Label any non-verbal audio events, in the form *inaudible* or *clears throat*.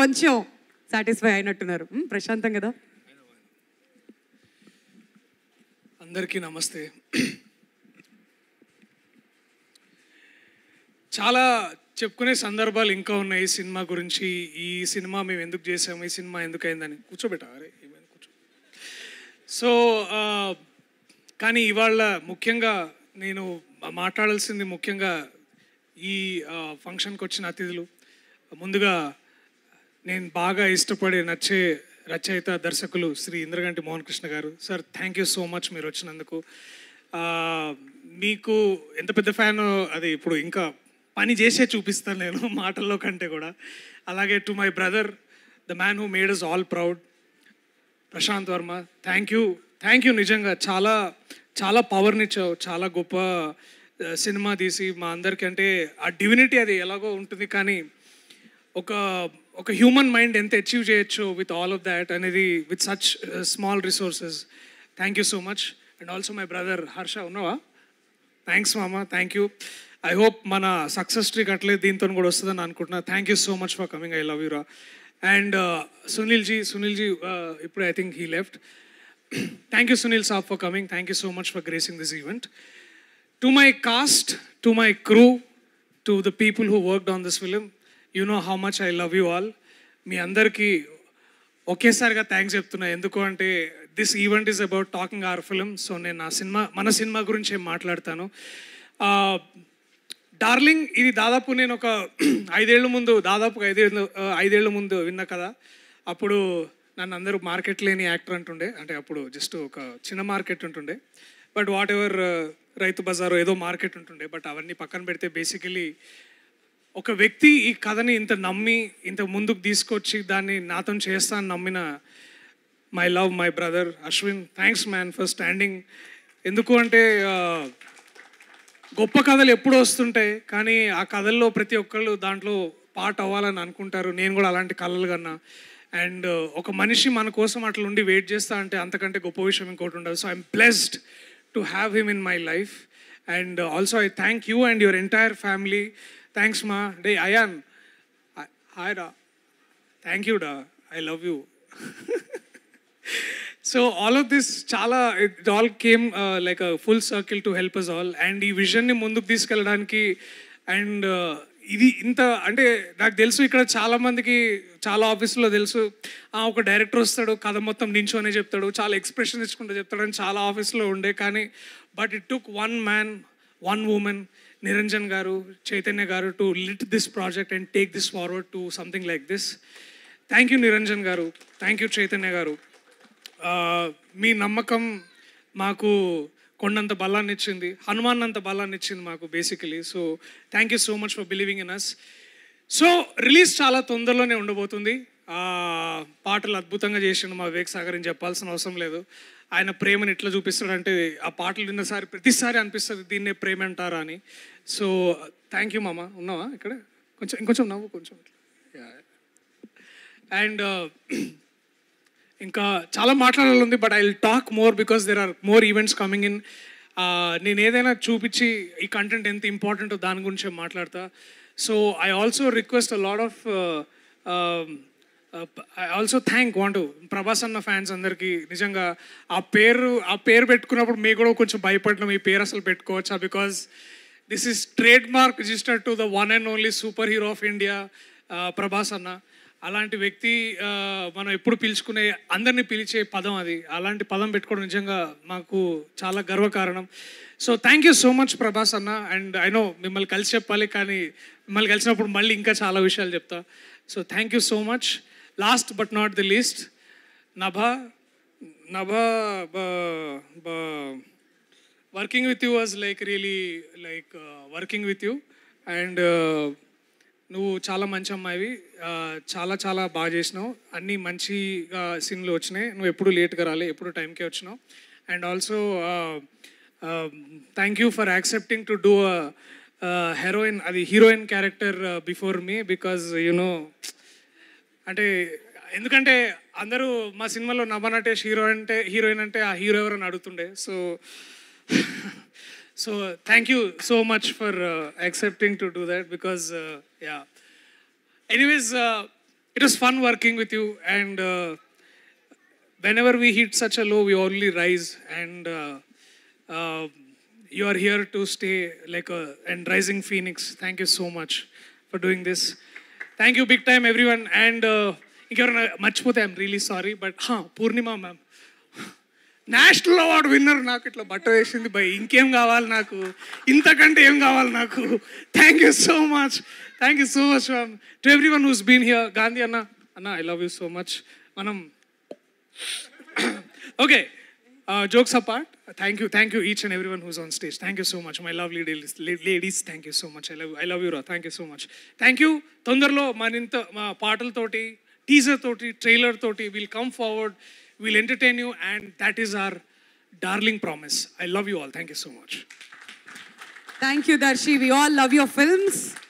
కొంచెం సాటిస్ఫై అయినట్టున్నారు ప్రశాంతం కదా అందరికీ నమస్తే చాలా చెప్పుకునే సందర్భాలు ఇంకా ఉన్నాయి ఈ సినిమా గురించి ఈ సినిమా మేము ఎందుకు చేసాము ఈ సినిమా ఎందుకు అయిందని అరే కూర్చో సో కానీ ఇవాళ ముఖ్యంగా నేను మాట్లాడాల్సింది ముఖ్యంగా ఈ ఫంక్షన్కి వచ్చిన అతిథులు ముందుగా నేను బాగా ఇష్టపడే నచ్చే రచయిత దర్శకులు Shri Indraganti Mohan Krishna garu sir thank you so much మీరు వచ్చినందుకు మీకు ఎంత పెద్ద ఫ్యాన్ అది ఇప్పుడు ఇంకా పని చేసే చూపిస్తాను నేను *laughs* మాటల్లో కంటే కూడా అలాగే to my brother the man who made us all proud Prashanth Varma thank you thank you నిజంగా చాలా చాలా పవర్నిచ్చావు చాలా గొప్ప సినిమా తీసి మా అందరికంటే ఆ డివినిటీ అది ఎలాగో ఉంటుంది కానీ ఒక ఒక హ్యూమన్ మైండ్ ఎంత అచీవ్ చేయొచ్చు విత్ ఆల్ ఆఫ్ దాట్ అనేది with such small resources thank you so much and also my brother Harsha ఉన్నావా థ్యాంక్స్ మామ థ్యాంక్ యూ ఐ హోప్ మన సక్సెస్ ట్రీ అట్లే దీంతో కూడా వస్తుందని అనుకుంటున్నా thank you so much for coming I love యూరా అండ్ సునీల్జీ సునీల్జీ ఇప్పుడు I think he left thank you Sunil Saab for coming thank you so much for gracing this event to my cast to my crew to the people who worked on this film you know how much I love you all మీ అందరికీ ఒకేసారిగా thanks చెప్తున్నా ఎందుకు అంటే this event is about talking our film so నేను నా cinema మన cinema గురించి మాట్లాడతాను డార్లింగ్ ఇది దాదాపు నేను ఒక *clears throat* ఐదేళ్ల ముందు దాదాపు ఐదేళ్ళు ఐదేళ్ల ముందు విన్న కదా అప్పుడు నన్ను అందరూ మార్కెట్ లేని యాక్టర్ అంటుండే అంటే అప్పుడు జస్ట్ ఒక చిన్న మార్కెట్ ఉంటుండే బట్ వాట్ ఎవర్ రైతు బజారు ఏదో మార్కెట్ ఉంటుండే బట్ అవన్నీ పక్కన పెడితే బేసికలీ ఒక వ్యక్తి ఈ కథని ఇంత నమ్మి ఇంత ముందుకు తీసుకొచ్చి దాన్ని నాతో చేస్తాను నమ్మిన my love my brother Ashwin thanks man for standing ఎందుకు అంటే గొప్ప కథలు ఎప్పుడు వస్తుంటాయి కానీ ఆ కథల్లో ప్రతి ఒక్కళ్ళు దాంట్లో పాట అవ్వాలని అనుకుంటారు నేను కూడా అలాంటి కళలు కన్నా అండ్ ఒక మనిషి మన కోసం అట్లా ఉండి వెయిట్ చేస్తా అంటే అంతకంటే గొప్ప విషయం ఇంకోటి ఉండదు so I'm blessed to have him in my life and also I thank you and your entire family thanks మా డే అయాన్ హాయ్ డా థ్యాంక్ యూ డా I love you so all of this చాలా it all came like full circle to help us all and ఈ విజన్ని ముందుకు తీసుకెళ్ళడానికి and uh, ఇది ఇంత అంటే నాకు తెలుసు ఇక్కడ చాలామందికి చాలా ఆఫీసులో తెలుసు ఒక డైరెక్టర్ వస్తాడు కథ మొత్తం నించోనే చెప్తాడు చాలా ఎక్స్ప్రెషన్ ఇచ్చుకుంటూ చెప్తాడు అని చాలా ఆఫీస్లో ఉండే కానీ but it took one man one woman Niranjan garu Chaitanya garu to lit this project and take this forward to something like this thank you Niranjan garu thank you Chaitanya గారు మీ నమ్మకం మాకు కొండంత బలాన్ని ఇచ్చింది హనుమాన్ అంత బలాన్ని ఇచ్చింది మాకు basically so thank you so much for believing in us so release చాలా తొందరలోనే ఉండబోతుంది uh, పాటలు అద్భుతంగా చేసిండు మా వివేక్ సాగర్ అని చెప్పాల్సిన అవసరం లేదు ఆయన ప్రేమను ఎట్లా చూపిస్తాడంటే ఆ పాటలు విన్నసారి ప్రతిసారి అనిపిస్తుంది దీన్నే ప్రేమ అంటారా అని సో థ్యాంక్ యూ మామా ఉన్నావా ఇక్కడ కొంచెం ఇంకొంచెం నవ్వు కొంచెం అండ్ uh, *clears throat* ఇంకా చాలా మాట్లాడాలి ఉంది but I will talk more because there are more events coming in నేను ఏదైనా చూపించి ఈ కంటెంట్ ఎంత ఇంపార్టెంటో దాని గురించి మాట్లాడతా so I also request a lot of I also thank want Prabhas అన్న ఫ్యాన్స్ అందరికీ నిజంగా ఆ పేరు ఆ పేరు పెట్టుకున్నప్పుడు మీకు కూడా కొంచెం భయపడడం ఈ పేరు అసలు పెట్టుకోవచ్చా because this is trademark registered to the one and only superhero of India Prabhas అన్న అలాంటి వ్యక్తి మనం ఎప్పుడు పిలుచుకునే అందరినీ పిలిచే పదం అది అలాంటి పదం పెట్టుకోవడం నిజంగా మాకు చాలా గర్వకారణం so thank you so much Prabhas అన్న అండ్ ఐ నో మిమ్మల్ని కలిసి చెప్పాలి కానీ మిమ్మల్ని కలిసినప్పుడు మళ్ళీ ఇంకా చాలా విషయాలు చెప్తా so thank you so much last but not the least Nabha Nabha working with you was like really like working with you and నువ్వు చాలా మంచి అమ్మాయివి చాలా చాలా బాగా చేసినావు అన్నీ మంచిగా సీన్లు వచ్చినాయి నువ్వు ఎప్పుడు లేట్గా రాలే ఎప్పుడు టైంకే వచ్చినావు and also thank you for accepting to do heroine అది heroine character before me because you know అంటే ఎందుకంటే అందరూ మా సినిమాలో నవ్వన్ అంటే హీరో అంటే హీరోయిన్ అంటే ఆ హీరో ఎవరని అడుగుతుండే so so thank you so much for accepting to do that because ya anyways it is fun working with you and whenever we hit such a low we only rise and you are here to stay like and rising phoenix thank you so much for doing this thank you big time everyone and ఇంకెవరైనా మర్చిపోతే I'm really sorry but హా Purnima ma'am national award winner నాకు ఇట్లా బట్ట వేసింది by ఇంకేం కావాలి నాకు ఇంతకంటే ఏం కావాలి నాకు thank you so much thank you so much ma'am to everyone who's been here Gandhi అన్న అన్న I love you so much మనం okay jokes apart Thank you, thank you, each and everyone who's on stage. Thank you so much, my lovely ladies. thank you so much. I love, you. I love you, Ra. Thank you so much. Thank you. Thunderlo, Maninta, ma partal toti, teaser toti, trailer toti. We'll come forward, we'll entertain you, and that is our darling promise. I love you all. Thank you so much. Thank you, Darshi. We all love your films.